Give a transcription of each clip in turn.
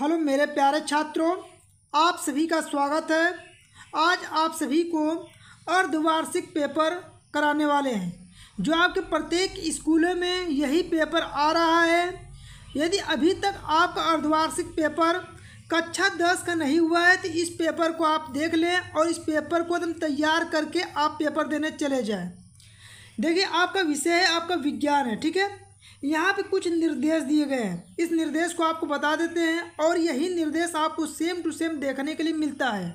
hello मेरे प्यारे छात्रों आप सभी का स्वागत है आज आप सभी को अर्धवार्षिक पेपर कराने वाले हैं जो आपके प्रत्येक स्कूलों में यही पेपर आ रहा है यदि अभी तक आपका अर्धवार्षिक पेपर कक्षा दस का नहीं हुआ है तो इस पेपर को आप देख लें और इस पेपर को एकदम तैयार करके आप पेपर देने चले जाएं देखिए आपका विषय है आपका विज्ञान है ठीक है यहाँ पे कुछ निर्देश दिए गए हैं इस निर्देश को आपको बता देते हैं और यही निर्देश आपको सेम टू सेम देखने के लिए मिलता है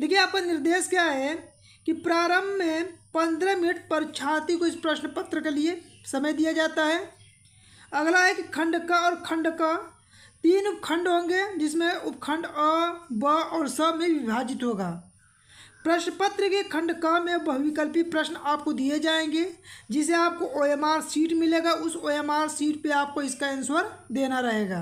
देखिए आपका निर्देश क्या है कि प्रारंभ में पंद्रह मिनट परीक्षार्थी को इस प्रश्न पत्र के लिए समय दिया जाता है अगला है कि खंड का और खंड का तीन उपखंड होंगे जिसमें उपखंड अ ब और स में विभाजित होगा प्रश्न पत्र के खंड क में बहुविकल्पी प्रश्न आपको दिए जाएंगे जिसे आपको ओ एम आर सीट मिलेगा उस ओ एम आर सीट पर आपको इसका आंसर देना रहेगा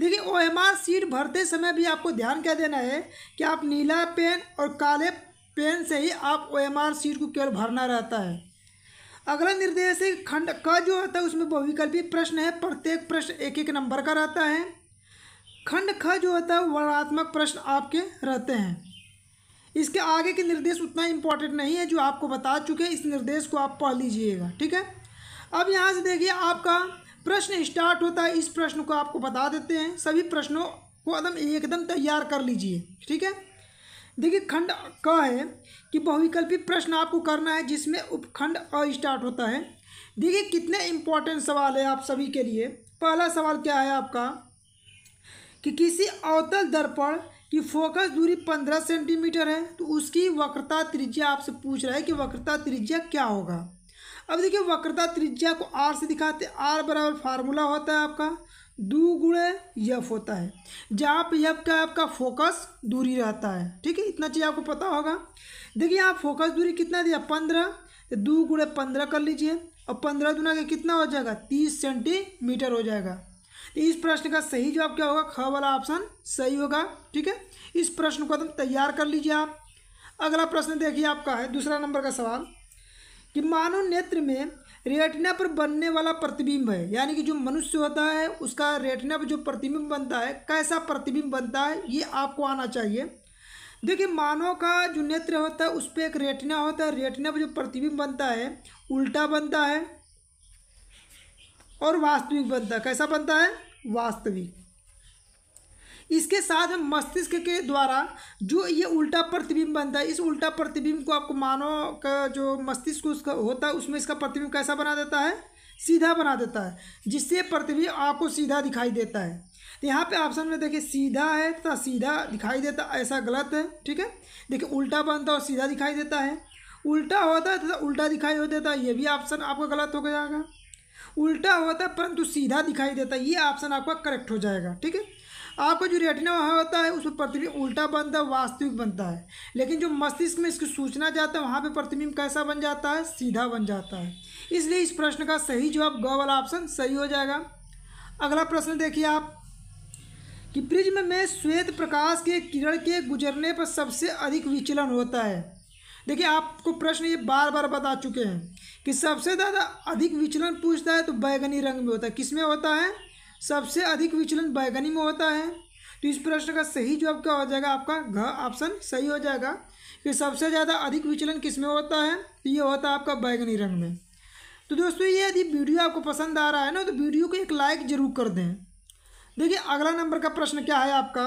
देखिए ओ एम आर सीट भरते समय भी आपको ध्यान क्या देना है कि आप नीला पेन और काले पेन से ही आप ओ एम आर सीट को केवल भरना रहता है अगला निर्देश खंड क जो होता है उसमें बहुविकल्पी प्रश्न है प्रत्येक प्रश्न एक एक नंबर का रहता है खंड ख जो होता है वर्णात्मक प्रश्न आपके रहते हैं इसके आगे के निर्देश उतना इम्पॉर्टेंट नहीं है जो आपको बता चुके इस निर्देश को आप पढ़ लीजिएगा ठीक है अब यहाँ से देखिए आपका प्रश्न स्टार्ट होता है इस प्रश्न को आपको बता देते हैं सभी प्रश्नों को एकदम एकदम तैयार कर लीजिए ठीक है देखिए खंड क है कि बहुविकल्पी प्रश्न आपको करना है जिसमें उपखंड अ स्टार्ट होता है देखिए कितने इम्पॉर्टेंट सवाल है आप सभी के लिए पहला सवाल क्या है आपका कि किसी अवतल दर्पण कि फोकस दूरी पंद्रह सेंटीमीटर है तो उसकी वक्रता त्रिज्या आपसे पूछ रहा है कि वक्रता त्रिज्या क्या होगा अब देखिए वक्रता त्रिज्या को आर से दिखाते आर बराबर फार्मूला होता है आपका दू गुणे यफ होता है जहाँ पे यफ का आपका फोकस दूरी रहता है ठीक है इतना चीज़ आपको पता होगा देखिए यहाँ फोकस दूरी कितना दिया पंद्रह तो दो गुणे पंद्रह कर लीजिए और पंद्रह दुना का कितना हो जाएगा तीस सेंटीमीटर हो जाएगा इस प्रश्न का सही जवाब क्या होगा ख वाला ऑप्शन सही होगा ठीक है इस प्रश्न को एकदम तैयार कर लीजिए आप अगला प्रश्न देखिए आपका है दूसरा नंबर का सवाल कि मानव नेत्र में रेटना पर बनने वाला प्रतिबिंब है यानी कि जो मनुष्य होता है उसका रेटना पर जो प्रतिबिंब बनता है कैसा प्रतिबिंब बनता है ये आपको आना चाहिए देखिए मानव का जो नेत्र होता है उस पर एक रेटना होता है रेटना पर जो प्रतिबिंब बनता है उल्टा बनता है और वास्तविक बनता है कैसा बनता है वास्तविक इसके साथ हम मस्तिष्क के द्वारा जो ये उल्टा प्रतिबिंब बनता है इस उल्टा प्रतिबिंब को आपको मानव का जो मस्तिष्क उसका होता है उसमें इसका प्रतिबिंब कैसा बना देता है सीधा बना देता है जिससे प्रतिबिंब आपको सीधा दिखाई देता है तो यहाँ पे ऑप्शन में देखिए सीधा है तथा सीधा दिखाई देता ऐसा गलत है ठीक है देखिए उल्टा बनता और सीधा दिखाई देता है उल्टा होता है तथा उल्टा दिखाई हो देता है ये भी ऑप्शन आपका गलत हो जाएगा उल्टा होता है परंतु सीधा दिखाई देता है ये ऑप्शन आपका करेक्ट हो जाएगा ठीक है आपका जो रेटिना वहाँ होता है उसमें प्रतिबिंब उल्टा बनता है वास्तविक बनता है लेकिन जो मस्तिष्क में इसकी सूचना जाता है वहाँ पे प्रतिबिंब कैसा बन जाता है सीधा बन जाता है इसलिए इस प्रश्न का सही जवाब ग वाला ऑप्शन सही हो जाएगा अगला प्रश्न देखिए आप कि प्रिज्म में श्वेत प्रकाश के किरण के गुजरने पर सबसे अधिक विचलन होता है देखिए आपको प्रश्न ये बार बार बता चुके हैं कि सबसे ज़्यादा अधिक विचलन पूछता है तो बैगनी रंग में होता है किस में होता है सबसे अधिक विचलन बैगनी में होता है तो इस प्रश्न का सही जवाब क्या हो जाएगा आपका घ ऑप्शन सही हो जाएगा कि सबसे ज़्यादा अधिक विचलन किस में होता है तो ये होता है आपका बैगनी रंग में तो दोस्तों ये यदि वीडियो आपको पसंद आ रहा है ना तो वीडियो को एक लाइक ज़रूर कर दें देखिए अगला नंबर का प्रश्न क्या है आपका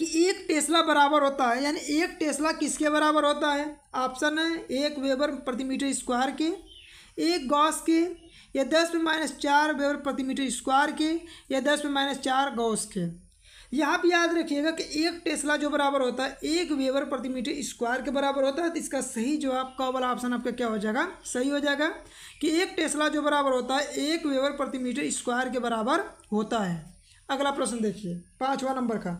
कि एक टेस्ला बराबर होता है यानी एक टेस्ला किसके बराबर होता है ऑप्शन है एक वेबर प्रति मीटर स्क्वायर के एक गॉस के या दस पे माइनस चार वेबर प्रति मीटर स्क्वायर के या दस पे माइनस चार गॉस के यहाँ पर याद रखिएगा कि एक टेस्ला जो बराबर होता है एक वेबर प्रति मीटर स्क्वायर के बराबर होता है तो इसका सही जवाब का वाला ऑप्शन आपका क्या हो जाएगा सही हो जाएगा कि एक टेस्ला जो बराबर होता है एक वेबर प्रति मीटर स्क्वायर के बराबर होता है अगला प्रश्न देखिए पाँचवा नंबर का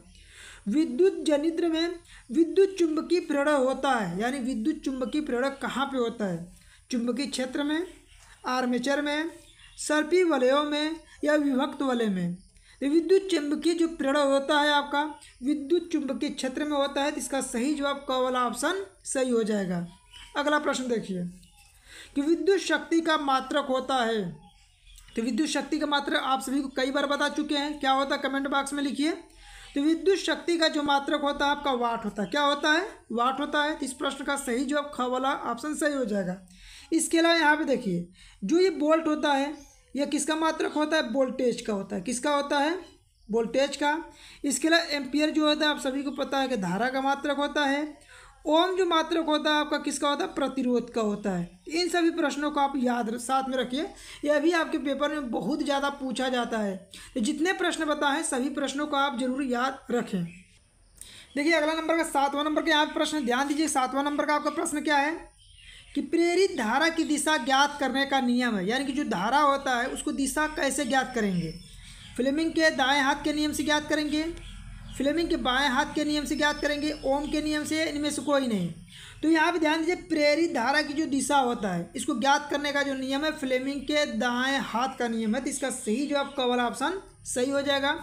विद्युत जनित्र में विद्युत चुंबकीय प्रेरक होता है यानी विद्युत चुंबकीय प्रेरक कहाँ पे होता है चुंबकीय क्षेत्र में आर्मेचर में सर्पी वलयों में या विभक्त वलय में तो विद्युत चुंबकीय जो प्रेरण होता है आपका विद्युत चुंबकीय क्षेत्र में होता है तो इसका सही जवाब क वाला ऑप्शन सही हो जाएगा अगला प्रश्न देखिए कि विद्युत शक्ति का मात्रक होता है तो विद्युत शक्ति का मात्रक आप सभी को कई बार बता चुके हैं क्या होता है कमेंट बॉक्स में लिखिए तो विद्युत शक्ति का जो मात्रक होता है आपका वाट होता है क्या होता है वाट होता है तो इस प्रश्न का सही जो ख वाला ऑप्शन सही हो जाएगा इसके अलावा यहाँ पे देखिए जो ये बोल्ट होता है यह किसका मात्रक होता है वोल्टेज का होता है किसका होता है वोल्टेज का इसके अलावा एम्पियर जो होता है आप सभी को पता है कि धारा का मात्रक होता है ओम जो मात्रक होता है आपका किसका होता है प्रतिरोध का होता है इन सभी प्रश्नों को आप याद साथ में रखिए यह भी आपके पेपर में बहुत ज़्यादा पूछा जाता है तो जितने प्रश्न बताएं सभी प्रश्नों को आप जरूर याद रखें देखिए अगला नंबर का सातवां नंबर का यहाँ प्रश्न ध्यान दीजिए सातवां नंबर का आपका प्रश्न क्या है कि प्रेरित धारा की दिशा ज्ञात करने का नियम है यानी कि जो धारा होता है उसको दिशा कैसे ज्ञात करेंगे फिल्मिंग के दाएँ हाथ के नियम से ज्ञात करेंगे फ्लेमिंग के बाएं हाथ के नियम से ज्ञात करेंगे ओम के नियम से इनमें से कोई नहीं तो यहाँ पर ध्यान दीजिए प्रेरित धारा की जो दिशा होता है इसको ज्ञात करने का जो नियम है फ्लेमिंग के दाएं हाथ का नियम है तो इसका सही जो आपका वाला ऑप्शन सही हो जाएगा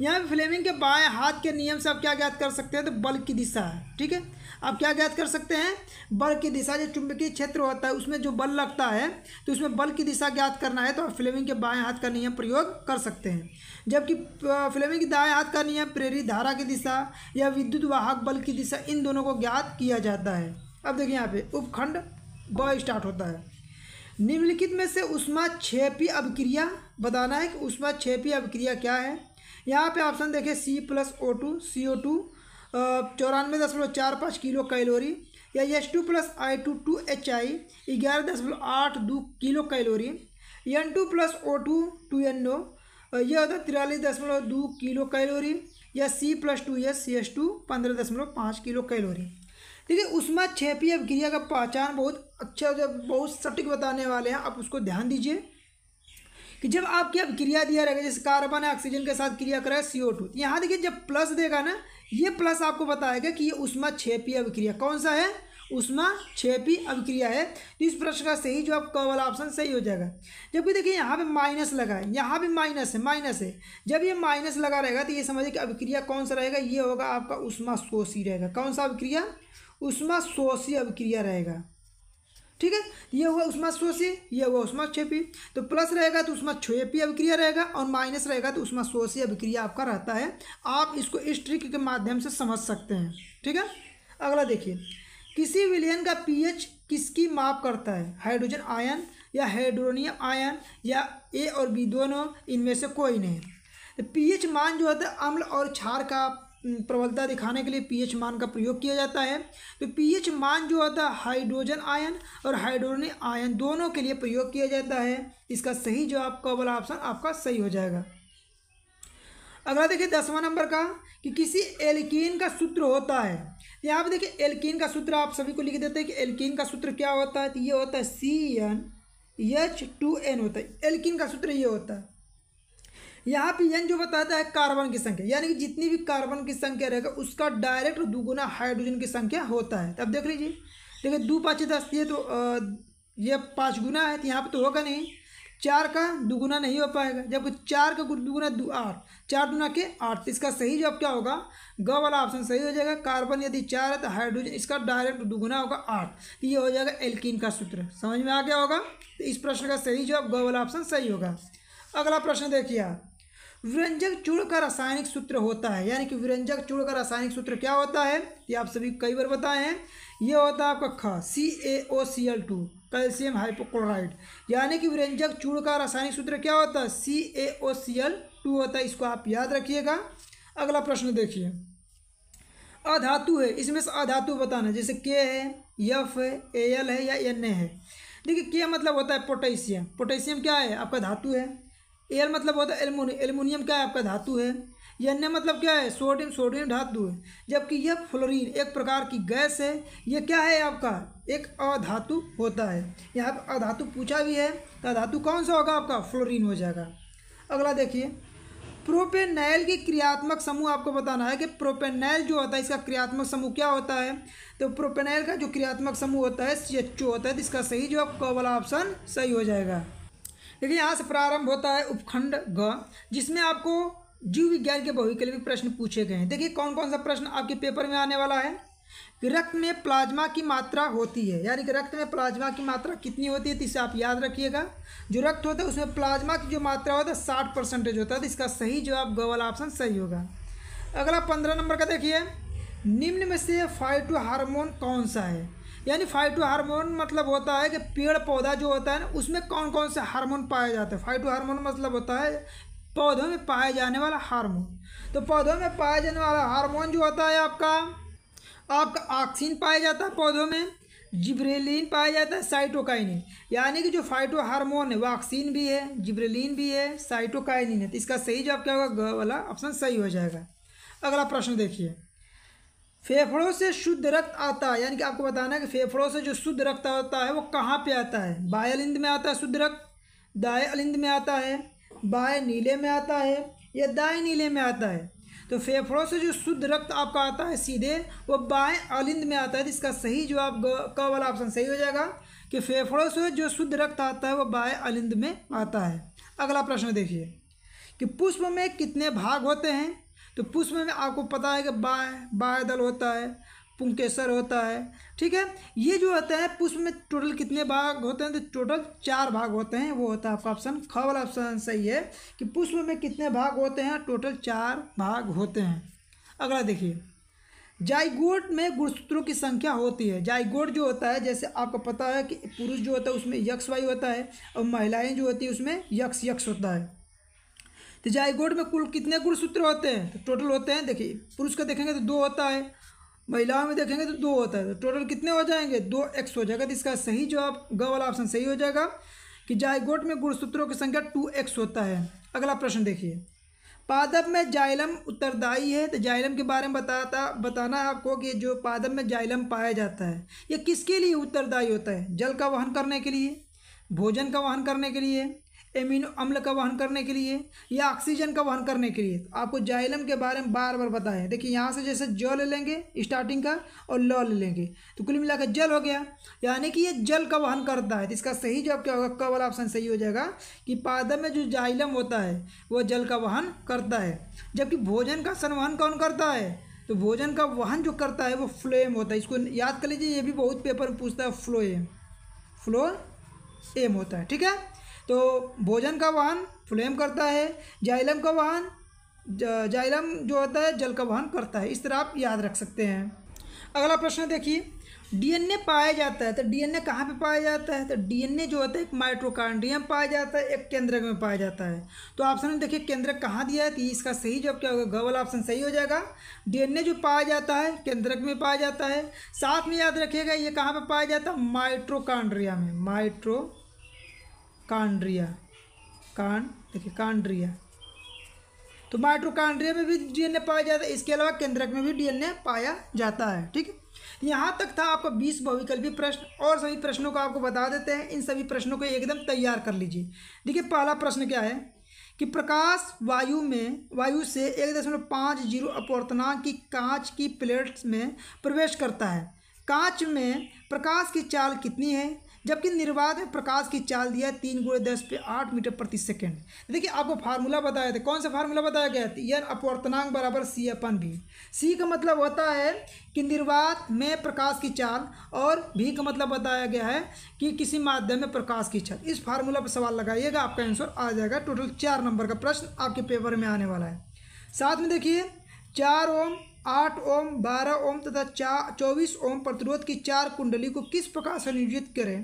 यहाँ पर फ्लेमिंग के बाएं हाथ के नियम से आप क्या ज्ञात कर सकते हैं तो बल्ब की दिशा है ठीक है आप क्या ज्ञात कर सकते हैं बल की दिशा जो चुंबकीय क्षेत्र होता है उसमें जो बल लगता है तो उसमें बल की दिशा ज्ञात करना है तो आप फ्लेमिंग के बाएं हाथ का नियम प्रयोग कर सकते हैं जबकि फ्लेमिंग के दाएं हाथ का नियम प्रेरित धारा की दिशा या विद्युत वाहक बल की दिशा इन दोनों को ज्ञात किया जाता है अब देखिए यहाँ पे उपखंड ब स्टार्ट होता है निम्नलिखित में से उष्मा छेपी अभिक्रिया बताना है कि उष्मा छेपी अभिक्रिया क्या है यहाँ पे ऑप्शन देखें C plus O two C O two चौरानवे दशमलव चार पाँच किलो कैलोरी या H two plus I two two H I ग्यारह दशमलव आठ दो kilo calorie N two plus O two two N O यह होता है तिरालीस दशमलव दो किलो कैलोरी या C plus two S C S two पंद्रह दशमलव पाँच किलो कैलोरी देखिए उसमें छेपी अब क्रिया का पहचान बहुत अच्छा बहुत सटीक बताने वाले हैं आप उसको ध्यान दीजिए कि जब आपके अभिक्रिया क्रिया दिया रहेगा जैसे कार्बन है ऑक्सीजन के साथ क्रिया करा है सीओ टू तो यहाँ देखिए जब प्लस देगा ना ये प्लस आपको बताएगा कि ये उष्मा छेपी अभिक्रिया कौन सा है उष्मा छेपी अभिक्रिया है तो इस प्रश्न का सही जो आपका वाला ऑप्शन सही हो जाएगा जबकि देखिए यहाँ पे माइनस लगा है यहाँ भी माइनस है माइनस है जब ये माइनस लगा रहेगा तो ये समझिए कि अभिक्रिया कौन सा रहेगा ये होगा आपका उष्मा शोषी रहेगा कौन सा अभिक्रिया उष्मा शोषी अभिक्रिया रहेगा ठीक है ये हुआ उष्मा शोषी ये हुआ उष्मा क्षेपी तो प्लस रहेगा तो उष्मा क्षेपी अभिक्रिया रहेगा और माइनस रहेगा तो उष्मा शोषी अभिक्रिया आपका रहता है आप इसको इस ट्रिक के माध्यम से समझ सकते हैं ठीक है अगला देखिए किसी विलियन का पीएच किसकी माप करता है हाइड्रोजन आयन या हाइड्रोनियम आयन या ए और बी दोनों इनमें से कोई नहीं तो पीएच मान जो होता है अम्ल और क्षार का प्रबलता दिखाने के लिए पीएच मान का प्रयोग किया जाता है तो पीएच मान जो होता है हाइड्रोजन आयन और हाइड्रोजन आयन दोनों के लिए प्रयोग किया जाता है इसका सही जवाब का वाला ऑप्शन आपका सही हो जाएगा अगला देखिए दसवां नंबर का कि किसी एल्किन का सूत्र होता है यहाँ पर देखिए एल्कीन का सूत्र आप सभी को लिख देते हैं कि एल्किन का सूत्र क्या होता है तो ये होता है C N H two N होता है एल्किन का सूत्र ये होता है यहाँ पे यन जो बताता है कार्बन की संख्या यानी कि जितनी भी कार्बन की संख्या रहेगा उसका डायरेक्ट दुगुना हाइड्रोजन की संख्या होता है तब देख लीजिए देखिए दो पाँच दस ये तो ये पाँच गुना है तो यहाँ पर तो होगा नहीं चार का दुगुना नहीं हो पाएगा जबकि चार का दुगुना दो आठ चार दुना के आठ तो इसका सही जवाब क्या होगा ग वाला ऑप्शन सही हो जाएगा कार्बन यदि चार है तो हाइड्रोजन इसका डायरेक्ट दुगुना होगा आठ तो ये हो जाएगा एल्किन का सूत्र समझ में आ गया होगा तो इस प्रश्न का सही जवाब ग वाला ऑप्शन सही होगा अगला प्रश्न देखिए आप व्यंजक चूर्ण का रासायनिक सूत्र होता है यानी कि व्यंजक चूर्ण का रासायनिक सूत्र क्या होता है ये आप सभी कई बार बताए हैं ये होता है आपका ख C A O C L two calcium hypochloride यानी कि व्यंजक चूर्ण का रासायनिक सूत्र क्या होता है सी A O C L to होता है इसको आप याद रखिएगा अगला प्रश्न देखिए अधातु है इसमें से अधातु बताना जैसे के है यफ है ए एल है या एन ए है देखिए के मतलब होता है पोटेशियम पोटेशियम क्या है आपका धातु है एयर मतलब होता है एलमोनियम एलमोनियम क्या है आपका धातु है यह अन्य मतलब क्या है सोडियम सोडियम धातु है जबकि यह फ्लोरीन एक प्रकार की गैस है यह क्या है आपका एक अधातु होता है यहाँ पर अधातु पूछा भी है तो अधातु कौन सा होगा आपका फ्लोरीन हो जाएगा अगला देखिए प्रोपेनाइल की क्रियात्मक समूह आपको बताना है कि प्रोपेनाइल जो होता है इसका क्रियात्मक समूह क्या होता है तो प्रोपेनाइल का जो क्रियात्मक समूह होता है सी होता है तो इसका सही जो आपका वाला ऑप्शन सही हो जाएगा देखिए यहाँ से प्रारंभ होता है उपखंड ग जिसमें आपको जीव विज्ञान के भी प्रश्न पूछे गए हैं देखिए कौन कौन सा प्रश्न आपके पेपर में आने वाला है कि रक्त में प्लाज्मा की मात्रा होती है यानी कि रक्त में प्लाज्मा की मात्रा कितनी होती है तो इसे आप याद रखिएगा जो रक्त होता है उसमें प्लाज्मा की जो मात्रा होता है साठ परसेंटेज होता है तो इसका सही जवाब ग वाला ऑप्शन सही होगा अगला पंद्रह नंबर का देखिए निम्न में से फाइटो हार्मोन कौन सा है यानी फाइटो हार्मोन मतलब होता है कि पेड़ पौधा जो होता है ना उसमें कौन कौन से हार्मोन पाए जाते हैं फाइटो हार्मोन मतलब होता है पौधों में पाया जाने वाला हार्मोन तो पौधों में पाया जाने वाला हार्मोन जो होता है आपका आपका ऑक्सीन पाया जाता है पौधों में जिब्रेलिन पाया जाता है साइटोकाइनिन यानी कि जो फाइटो हार्मोन है वो भी है जिब्रेलिन भी है साइटोकाइनिन है तो इसका सही जवाब क्या होगा ग वाला ऑप्शन सही हो जाएगा अगला प्रश्न देखिए फेफड़ों से शुद्ध रक्त आता है यानी कि आपको बताना है कि फेफड़ों से जो शुद्ध रक्त आता है वो कहाँ पे आता है बाय अलिंद में आता है शुद्ध रक्त दाएँ अलिंद में आता है बाएँ नीले में आता है या दाएँ नीले में आता है तो फेफड़ों से जो शुद्ध रक्त आपका आता है सीधे वो बाएँ अलिंद में आता है इसका सही जवाब क वाला ऑप्शन सही हो जाएगा कि फेफड़ों से जो शुद्ध रक्त आता है वो बाएँ अलिंद में आता है अगला प्रश्न देखिए कि पुष्प में कितने भाग होते हैं तो पुष्प में आपको पता है कि बाय बाय दल होता है पुंकेसर होता है ठीक है ये जो होता है पुष्प में टोटल कितने भाग होते हैं तो टोटल चार भाग होते हैं वो होता है आपका ऑप्शन ख वाला ऑप्शन सही है कि पुष्प में कितने भाग होते हैं टोटल चार भाग होते हैं अगला देखिए जाइगोट में गुणसूत्रों की संख्या होती है जाइगोट जो होता है जैसे आपको पता है कि पुरुष जो होता है उसमें यक्ष वाई होता है और महिलाएं जो होती है उसमें यक्ष यक्ष होता है तो जायगोड में कुल कितने गुणसूत्र होते हैं तो टोटल होते हैं देखिए पुरुष का देखेंगे तो दो होता है महिलाओं में देखेंगे तो दो होता है तो टोटल कितने हो जाएंगे दो एक्स हो जाएगा तो इसका सही जवाब ग वाला ऑप्शन सही हो जाएगा कि जायगोट में गुणसूत्रों की संख्या टू एक्स होता है अगला प्रश्न देखिए पादप में जाइलम उत्तरदायी है तो जाइलम के बारे में बताता बताना है आपको कि जो पादप में जाइलम पाया जाता है ये किसके लिए उत्तरदायी होता है जल का वहन करने के लिए भोजन का वहन करने के लिए एमिनो अम्ल का वहन करने के लिए या ऑक्सीजन का वहन करने के लिए तो आपको जाइलम के बारे में बार बार बताया देखिए यहाँ से जैसे जल ले लेंगे स्टार्टिंग का और लॉ ले लेंगे तो कुल मिलाकर जल हो गया यानी कि ये जल का वहन करता है तो इसका सही जवाब क्या होगा कवल ऑप्शन सही हो जाएगा कि पादम में जो जाइलम होता है वह जल का वहन करता है जबकि भोजन का संवहन कौन करता है तो भोजन का वहन जो करता है वो फ्लोएम होता है इसको याद कर लीजिए ये भी बहुत पेपर में पूछता है फ्लोएम फ्लो एम होता है ठीक है तो भोजन का वाहन फ्लेम करता है जाइलम का वाहन जाइलम जो होता है जल का वाहन करता है इस तरह आप याद रख सकते हैं अगला प्रश्न देखिए डीएनए पाया जाता है तो डीएनए कहाँ पे पाया जाता है तो डीएनए जो होता है एक माइट्रोकांड्रियम पाया जाता है एक केंद्रक में पाया जाता है तो ऑप्शन में देखिए केंद्रक कहाँ दिया है तो इसका सही जवाब क्या होगा गवल ऑप्शन सही हो जाएगा डीएनए जो पाया जाता है केंद्रक में पाया जाता है साथ में याद रखिएगा ये कहाँ पर पाया जाता है माइट्रोकांड्रिया में माइट्रो कांड्रिया कांड देखिए कांड्रिया तो माइट्रोकांड्रिया में भी डीएनए पाया जाता है इसके अलावा केंद्रक में भी डीएनए पाया जाता है ठीक है यहाँ तक था आपका बीस बहुविकल्पी प्रश्न और सभी प्रश्नों को आपको बता देते हैं इन सभी प्रश्नों को एकदम तैयार कर लीजिए देखिए पहला प्रश्न क्या है कि प्रकाश वायु में वायु से एक दशमलव पाँच जीरो अपवर्तनांक की कांच की प्लेट्स में प्रवेश करता है कांच में प्रकाश की चाल कितनी है जबकि निर्वाध में प्रकाश की चाल दिया है तीन गुड़े दस पे आठ मीटर प्रति सेकेंड देखिए आपको फार्मूला बताया था कौन सा फार्मूला बताया गया था यन अपवर्तनांग बराबर सी अपन भी सी का मतलब होता है कि निर्वात में प्रकाश की चाल और भी का मतलब बताया गया है कि किसी माध्यम में प्रकाश की चाल इस फार्मूला पर सवाल लगाइएगा आपका आंसर आ जाएगा टोटल चार नंबर का प्रश्न आपके पेपर में आने वाला है साथ में देखिए चार ओम आठ ओम बारह ओम तथा चार चौबीस ओम प्रतिरोध की चार कुंडली को किस प्रकार संयोजित करें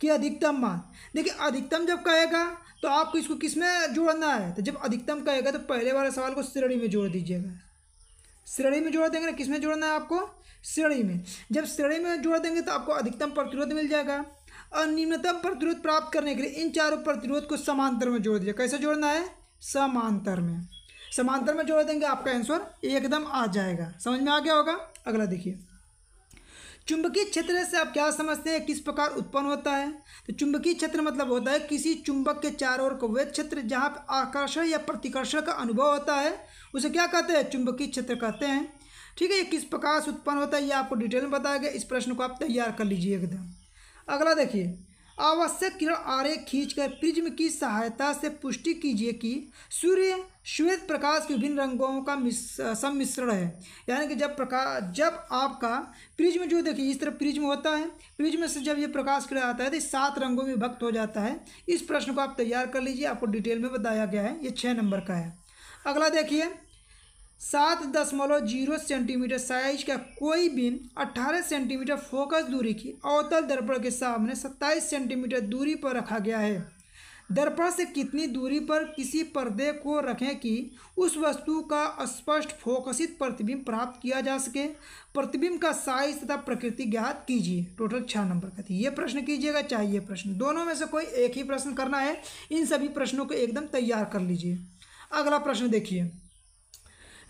कि अधिकतम मान देखिए अधिकतम जब कहेगा तो आपको इसको किस में जोड़ना है तो जब अधिकतम कहेगा तो पहले वाले सवाल को श्रेणी में जोड़ दीजिएगा श्रेणी में जोड़ देंगे ना किस में जोड़ना है आपको श्रेणी में जब श्रेणी में जोड़ देंगे तो आपको अधिकतम प्रतिरोध मिल जाएगा और निम्नतम प्रतिरोध प्राप्त करने के लिए इन चारों प्रतिरोध को समांतर में जोड़ दीजिए कैसे जोड़ना है समांतर में समांतर में जोड़ देंगे आपका आंसर एकदम आ जाएगा समझ में आ गया होगा अगला देखिए चुंबकीय क्षेत्र से आप क्या समझते हैं किस प्रकार उत्पन्न होता है तो चुंबकीय क्षेत्र मतलब होता है किसी चुंबक के चारों ओर का वे क्षेत्र जहाँ आकर्षण या प्रतिकर्षण का अनुभव होता है उसे क्या कहते हैं चुंबकीय क्षेत्र कहते हैं ठीक है ये किस प्रकार से उत्पन्न होता है ये आपको डिटेल में बताया गया इस प्रश्न को आप तैयार कर लीजिए एकदम अगला देखिए आवश्यक किरण आरेख खींचकर प्रिज्म की सहायता से पुष्टि कीजिए कि सूर्य श्वेत प्रकाश के विभिन्न रंगों का सम्मिश्रण है यानी कि जब प्रकाश जब आपका प्रिज्म जो देखिए इस तरह प्रिज्म होता है प्रिज्म से जब ये प्रकाश किरण आता है तो सात रंगों में भक्त हो जाता है इस प्रश्न को आप तैयार कर लीजिए आपको डिटेल में बताया गया है ये छः नंबर का है अगला देखिए सात दशमलव जीरो सेंटीमीटर साइज का कोई बिन अट्ठारह सेंटीमीटर फोकस दूरी की अवतल दर्पण के सामने सत्ताईस सेंटीमीटर दूरी पर रखा गया है दर्पण से कितनी दूरी पर किसी पर्दे को रखें कि उस वस्तु का स्पष्ट फोकसित प्रतिबिंब प्राप्त किया जा सके प्रतिबिंब का साइज तथा प्रकृति ज्ञात कीजिए टोटल छः नंबर का थी ये प्रश्न कीजिएगा चाहिए प्रश्न दोनों में से कोई एक ही प्रश्न करना है इन सभी प्रश्नों को एकदम तैयार कर लीजिए अगला प्रश्न देखिए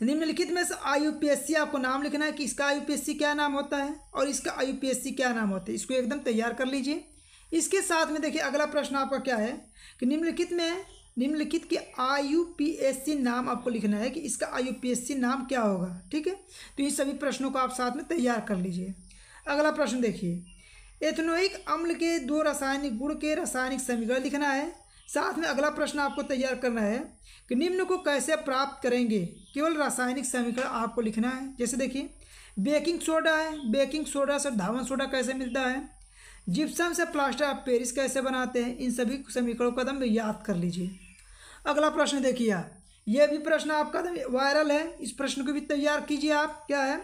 निम्नलिखित में से आईयूपीएससी आपको नाम लिखना है कि इसका आईयूपीएससी क्या नाम होता है और इसका आईयूपीएससी क्या नाम होता है इसको एकदम तैयार कर लीजिए इसके साथ में देखिए अगला प्रश्न आपका क्या है कि निम्नलिखित में निम्नलिखित के आईयूपीएससी नाम आपको लिखना है कि इसका आईयूपीएससी नाम क्या होगा ठीक है तो इन सभी प्रश्नों को आप साथ में तैयार कर लीजिए अगला प्रश्न देखिए एथनोइक अम्ल के दो रासायनिक गुण के रासायनिक समीकरण लिखना है साथ में अगला प्रश्न आपको तैयार करना है कि निम्न को कैसे प्राप्त करेंगे केवल रासायनिक समीकरण आपको लिखना है जैसे देखिए बेकिंग सोडा है बेकिंग सोडा से धावन सोडा कैसे मिलता है जिप्सम से प्लास्टर ऑफ पेरिस कैसे बनाते हैं इन सभी समीकरणों का दम याद कर लीजिए अगला प्रश्न देखिए आप यह भी प्रश्न आपका वायरल है इस प्रश्न को भी तैयार कीजिए आप क्या है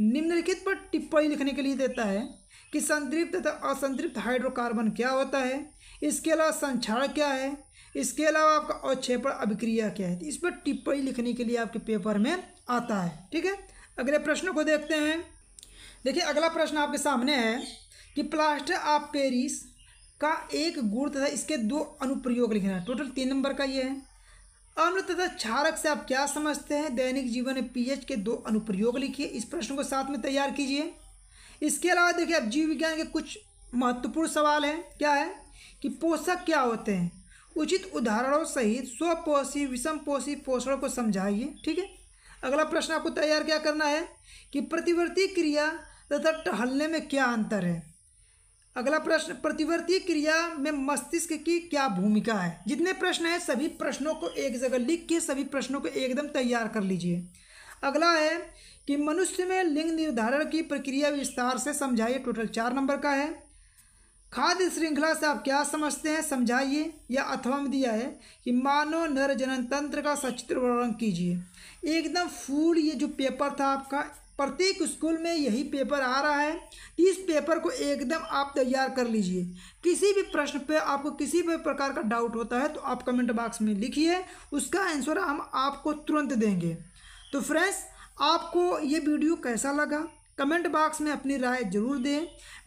निम्नलिखित पर टिप्पणी लिखने के लिए देता है कि संतृप्त तथा असंतृप्त हाइड्रोकार्बन क्या होता है इसके अलावा संक्षारण क्या है इसके अलावा आपका अवक्षेपण अभिक्रिया क्या है तो इस पर टिप्पणी लिखने के लिए आपके पेपर में आता है ठीक है अगले प्रश्न को देखते हैं देखिए अगला प्रश्न आपके सामने है कि प्लास्टर ऑफ पेरिस का एक गुण तथा इसके दो अनुप्रयोग लिखना है टोटल तीन नंबर का ये है अम्ल तथा क्षारक से आप क्या समझते हैं दैनिक जीवन में पीएच के दो अनुप्रयोग लिखिए इस प्रश्न को साथ में तैयार कीजिए इसके अलावा देखिए आप जीव विज्ञान के कुछ महत्वपूर्ण सवाल है क्या है कि पोषक क्या होते हैं उचित उदाहरणों सहित स्वपोषी विषम पोषी पोषण को समझाइए ठीक है अगला प्रश्न आपको तैयार क्या करना है कि प्रतिवर्ती क्रिया तथा टहलने में क्या अंतर है अगला प्रश्न प्रतिवर्ती क्रिया में मस्तिष्क की क्या भूमिका है जितने प्रश्न हैं सभी प्रश्नों को एक जगह लिख के सभी प्रश्नों को एकदम तैयार कर लीजिए अगला है कि मनुष्य में लिंग निर्धारण की प्रक्रिया विस्तार से समझाइए टोटल चार नंबर का है खाद्य श्रृंखला से आप क्या समझते हैं समझाइए या अथवा में दिया है कि मानव नर जनन तंत्र का सचित्र वर्णन कीजिए एकदम फूल ये जो पेपर था आपका प्रत्येक स्कूल में यही पेपर आ रहा है इस पेपर को एकदम आप तैयार कर लीजिए किसी भी प्रश्न पे आपको किसी भी प्रकार का डाउट होता है तो आप कमेंट बॉक्स में लिखिए उसका आंसर हम आपको तुरंत देंगे तो फ्रेंड्स आपको ये वीडियो कैसा लगा कमेंट बॉक्स में अपनी राय जरूर दें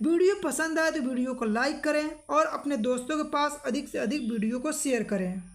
वीडियो पसंद आए तो वीडियो को लाइक करें और अपने दोस्तों के पास अधिक से अधिक वीडियो को शेयर करें